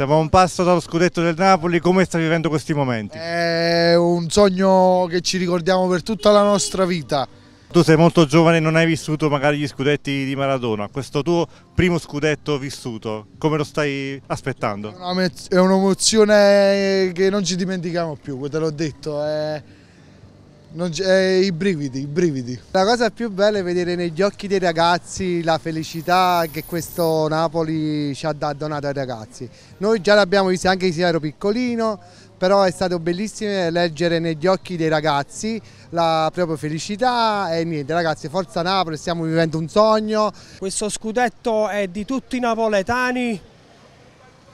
Siamo a un passo dallo scudetto del Napoli, come sta vivendo questi momenti? È un sogno che ci ricordiamo per tutta la nostra vita. Tu sei molto giovane e non hai vissuto magari gli scudetti di Maradona, questo tuo primo scudetto vissuto, come lo stai aspettando? È un'emozione che non ci dimentichiamo più, te l'ho detto, è eh, I brividi, i brividi. La cosa più bella è vedere negli occhi dei ragazzi la felicità che questo Napoli ci ha donato ai ragazzi. Noi già l'abbiamo vista anche se ero piccolino, però è stato bellissimo leggere negli occhi dei ragazzi la propria felicità e niente ragazzi forza Napoli stiamo vivendo un sogno questo scudetto è di tutti i napoletani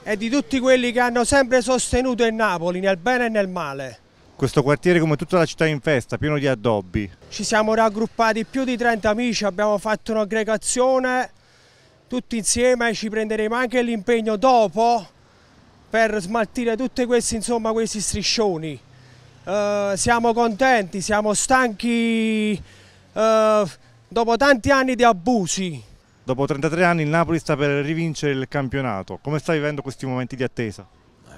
e di tutti quelli che hanno sempre sostenuto il Napoli nel bene e nel male questo quartiere come tutta la città in festa, pieno di addobbi. Ci siamo raggruppati più di 30 amici, abbiamo fatto un'aggregazione, tutti insieme ci prenderemo anche l'impegno dopo per smaltire tutti questi, insomma, questi striscioni. Uh, siamo contenti, siamo stanchi uh, dopo tanti anni di abusi. Dopo 33 anni il Napoli sta per rivincere il campionato. Come sta vivendo questi momenti di attesa?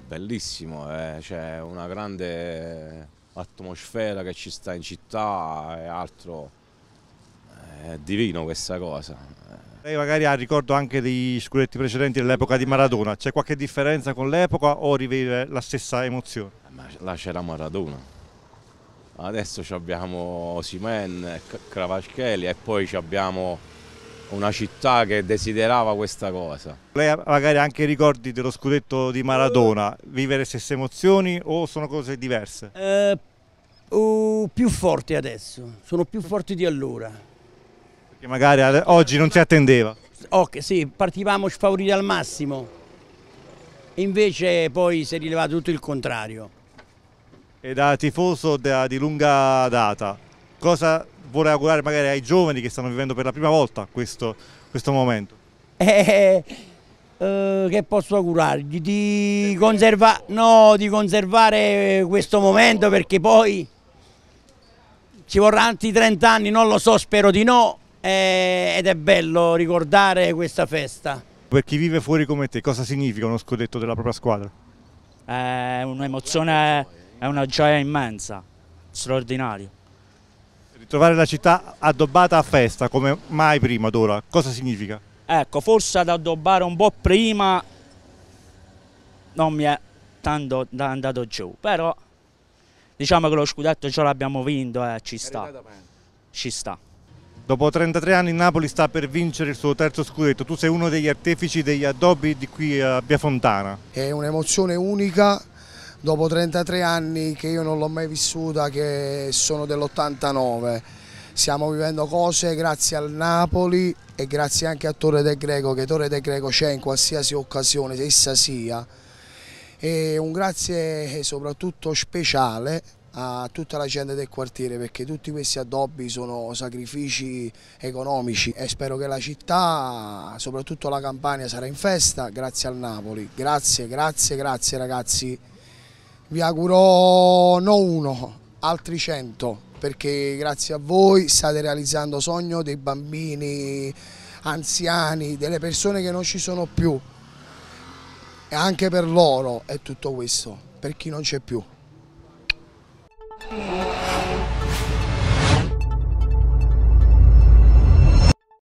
bellissimo, eh? c'è cioè, una grande atmosfera che ci sta in città e altro, eh, è divino questa cosa. Lei magari ha ricordo anche dei scudetti precedenti dell'epoca di Maradona, c'è qualche differenza con l'epoca o rivive la stessa emozione? Eh, ma là c'era Maradona, adesso abbiamo Simen, Cravaschelli e poi abbiamo una città che desiderava questa cosa. Lei ha magari anche ricordi dello scudetto di Maradona, vivere le stesse emozioni o sono cose diverse? Eh, uh, più forti adesso, sono più forti di allora. Perché magari oggi non si attendeva? Ok, sì, partivamo sfavoriti al massimo, invece poi si è rilevato tutto il contrario. E da tifoso da, di lunga data, cosa vorrei augurare magari ai giovani che stanno vivendo per la prima volta questo, questo momento? Eh, eh, eh, eh, che posso augurargli? Di, conserva no, di conservare questo momento perché poi ci vorrà altri 30 anni, non lo so, spero di no, eh, ed è bello ricordare questa festa. Per chi vive fuori come te, cosa significa uno scudetto della propria squadra? È eh, un'emozione, è una gioia immensa, straordinaria. Ritrovare la città addobbata a festa come mai prima d'ora, cosa significa? Ecco, forse ad addobbare un po' prima non mi è tanto andato giù, però diciamo che lo scudetto ce l'abbiamo vinto e eh, ci sta. Ci sta. Dopo 33 anni Napoli sta per vincere il suo terzo scudetto, tu sei uno degli artefici degli addobbi di qui a Biafontana. È un'emozione unica dopo 33 anni che io non l'ho mai vissuta, che sono dell'89. Stiamo vivendo cose grazie al Napoli e grazie anche a Torre del Greco, che Torre del Greco c'è in qualsiasi occasione, se essa sia. E un grazie soprattutto speciale a tutta la gente del quartiere perché tutti questi addobbi sono sacrifici economici e spero che la città, soprattutto la Campania, sarà in festa grazie al Napoli. Grazie, grazie, grazie ragazzi vi auguro non uno, altri cento, perché grazie a voi state realizzando sogno dei bambini, anziani, delle persone che non ci sono più. E anche per loro è tutto questo, per chi non c'è più.